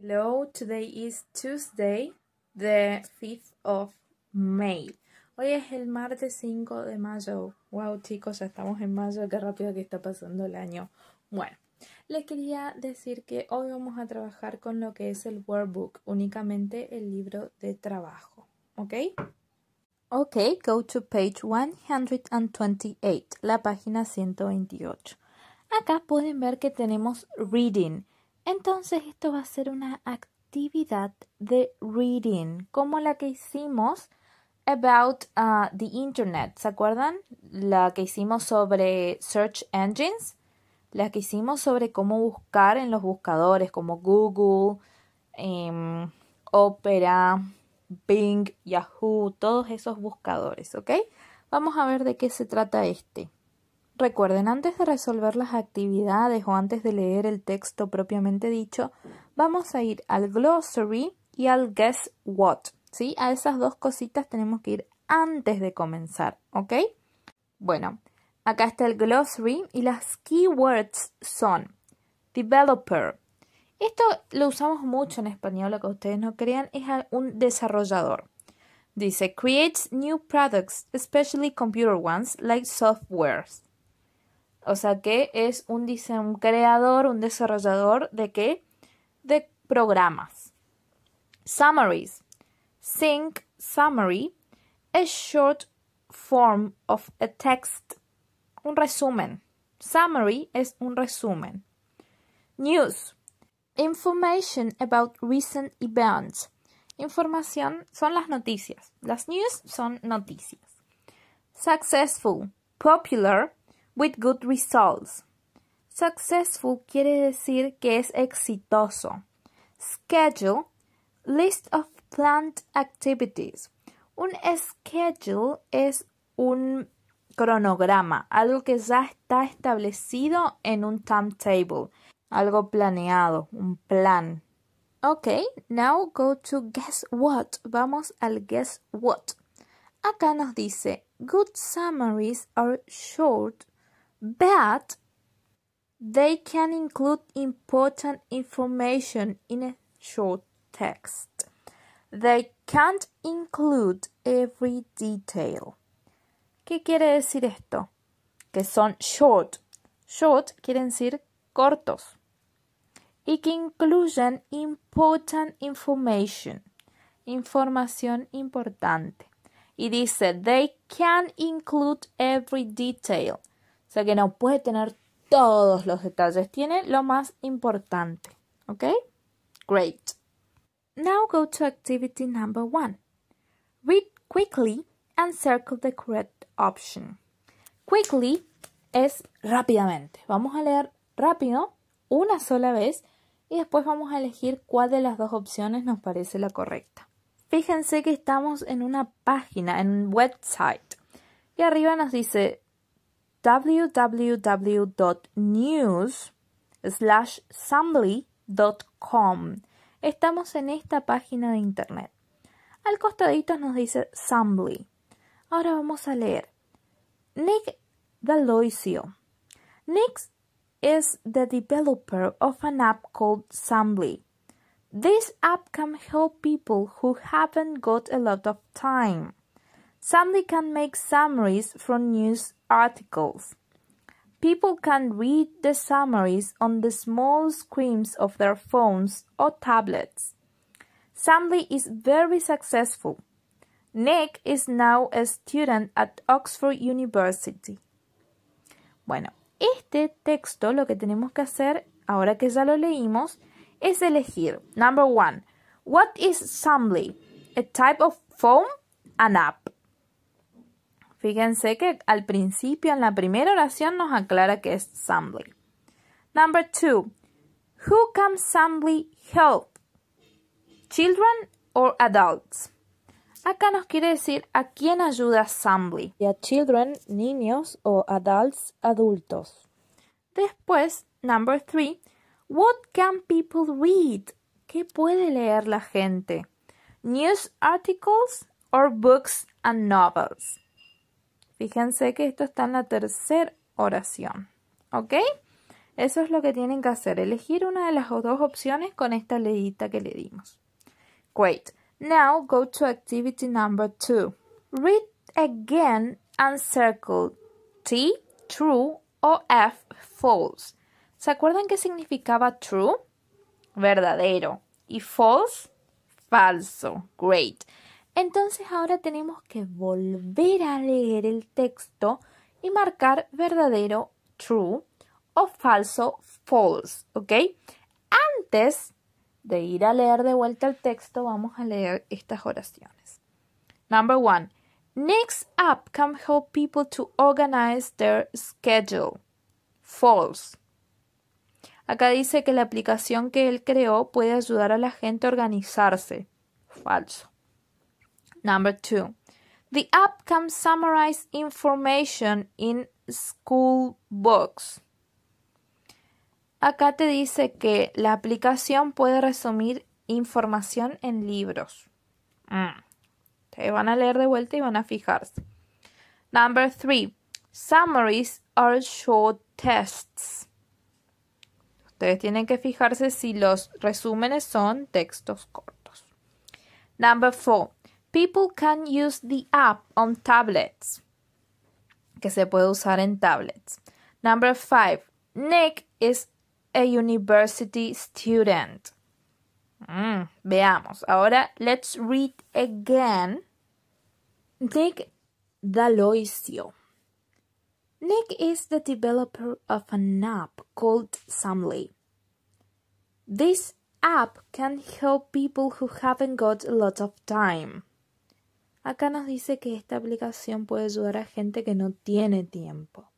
Hello, today is Tuesday, the 5th of May. Hoy es el martes 5 de mayo. Wow, chicos, ya estamos en mayo, qué rápido que está pasando el año. Bueno, les quería decir que hoy vamos a trabajar con lo que es el workbook, únicamente el libro de trabajo, ¿ok? Ok, go to page 128, la página 128. Acá pueden ver que tenemos reading. Entonces esto va a ser una actividad de reading, como la que hicimos about ah, the internet, ¿se acuerdan? La que hicimos sobre search engines, la que hicimos sobre cómo buscar en los buscadores como Google, em, Opera, Bing, Yahoo, todos esos buscadores, ¿ok? Vamos a ver de qué se trata este. Recuerden, antes de resolver las actividades o antes de leer el texto propiamente dicho, vamos a ir al glossary y al guess what. ¿sí? A esas dos cositas tenemos que ir antes de comenzar, ¿ok? Bueno, acá está el glossary y las keywords son developer. Esto lo usamos mucho en español, lo que ustedes no crean, es un desarrollador. Dice, creates new products, especially computer ones, like softwares. O sea que es un, creador, un desarrollador de qué? De programas. Summaries. Sync summary a short form of a text. Un resumen. Summary es un resumen. News. Information about recent events. Información son las noticias. Las news son noticias. Successful. Popular with good results. Successful quiere decir que es exitoso. Schedule, list of planned activities. Un schedule es un cronograma, algo que ya está establecido en un timetable, algo planeado, un plan. Ok, now go to guess what. Vamos al guess what. Acá nos dice, good summaries are short but they can include important information in a short text. They can't include every detail. ¿Qué quiere decir esto? Que son short. Short quiere decir cortos. Y que incluyen important information. Información importante. Y dice, they can include every detail. que no puede tener todos los detalles, tiene lo más importante. ¿Ok? Great. Now go to activity number one. Read quickly and circle the correct option. Quickly es rápidamente. Vamos a leer rápido una sola vez y después vamos a elegir cuál de las dos opciones nos parece la correcta. Fíjense que estamos en una página, en un website. Y arriba nos dice www.news/sambly.com. Estamos en esta página de internet. Al costadito nos dice Sambly. Ahora vamos a leer. Nick D'Aloisio. Nick is the developer of an app called Sambly. This app can help people who haven't got a lot of time. Somebody can make summaries from news articles. People can read the summaries on the small screens of their phones or tablets. Samley is very successful. Nick is now a student at Oxford University. Bueno, este texto lo que tenemos que hacer, ahora que ya lo leímos, es elegir. Number one, what is Samley? A type of phone? An app. Fíjense que al principio, en la primera oración, nos aclara que es Sambly. Number two, who can sambly help? Children or adults? Acá nos quiere decir a quién ayuda sambly. a children, niños o adults, adultos. Después, number three, what can people read? ¿Qué puede leer la gente? News articles or books and novels. Fíjense que esto está en la tercera oración. ¿Ok? Eso es lo que tienen que hacer, elegir una de las dos opciones con esta leyita que le dimos. Great. Now go to activity number two. Read again and circle T, true, o F, false. ¿Se acuerdan qué significaba true? Verdadero. Y false, falso. Great. Entonces ahora tenemos que volver a leer el texto y marcar verdadero true o falso false, ¿ok? Antes de ir a leer de vuelta el texto, vamos a leer estas oraciones. Number one, next app can help people to organize their schedule. False. Acá dice que la aplicación que él creó puede ayudar a la gente a organizarse. Falso. Number two, the app can summarize information in school books. Acá te dice que la aplicación puede resumir información en libros. Te mm. van a leer de vuelta y van a fijarse. Number three, summaries are short tests. Ustedes tienen que fijarse si los resúmenes son textos cortos. Number four, People can use the app on tablets. Que se puede usar en tablets. Number five. Nick is a university student. Mm, veamos. Ahora, let's read again. Nick D'Aloisio. Nick is the developer of an app called Samly. This app can help people who haven't got a lot of time. Acá nos dice que esta aplicación puede ayudar a gente que no tiene tiempo.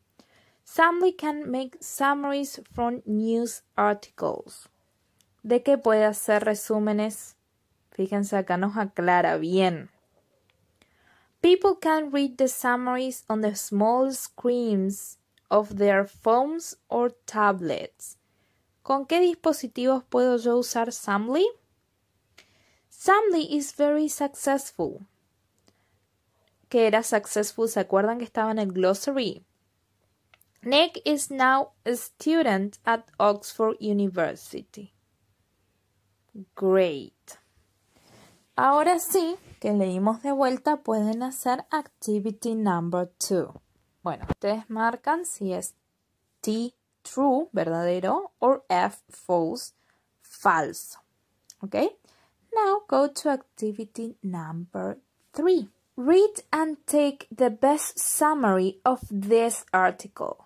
Samly can make summaries from news articles. ¿De qué puede hacer resúmenes? Fíjense, acá nos aclara bien. People can read the summaries on the small screens of their phones or tablets. ¿Con qué dispositivos puedo yo usar Samly? Samly is very successful que era successful, ¿se acuerdan que estaba en el glossary? Nick is now a student at Oxford University. Great. Ahora sí que leímos de vuelta, pueden hacer activity number two. Bueno, ustedes marcan si es T true, verdadero, o F false, falso. ¿Ok? Now go to activity number three. Read and take the best summary of this article.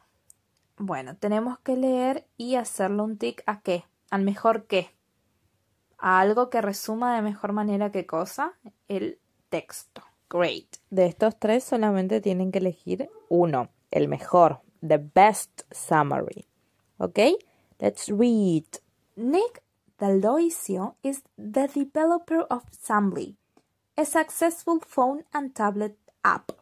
Bueno, tenemos que leer y hacerle un tick a qué, al mejor qué, a algo que resuma de mejor manera qué cosa, el texto. Great. De estos tres solamente tienen que elegir uno, el mejor, the best summary. ¿Ok? Let's read. Nick Daloisio is the developer of Assembly. a successful phone and tablet app.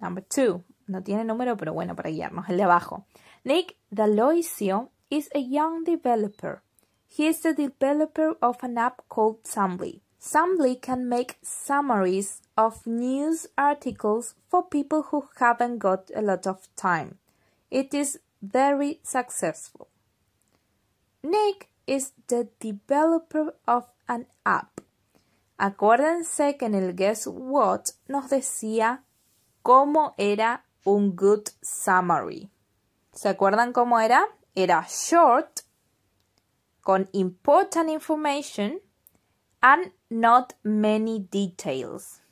Number two, no tiene número, pero bueno, para guiarnos, el de abajo. Nick D'Aloisio is a young developer. He is the developer of an app called Sumbly. Sumbly can make summaries of news articles for people who haven't got a lot of time. It is very successful. Nick is the developer of an app. Acuérdense que en el Guess What nos decía cómo era un good summary. ¿Se acuerdan cómo era? Era short, con important information and not many details.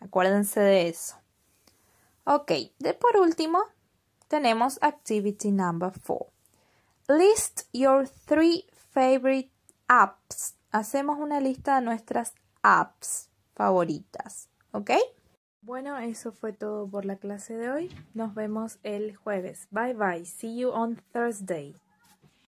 Acuérdense de eso. Ok, de por último tenemos activity number 4. List your three favorite apps. Hacemos una lista de nuestras apps favoritas. ¿Ok? Bueno, eso fue todo por la clase de hoy. Nos vemos el jueves. Bye bye. See you on Thursday.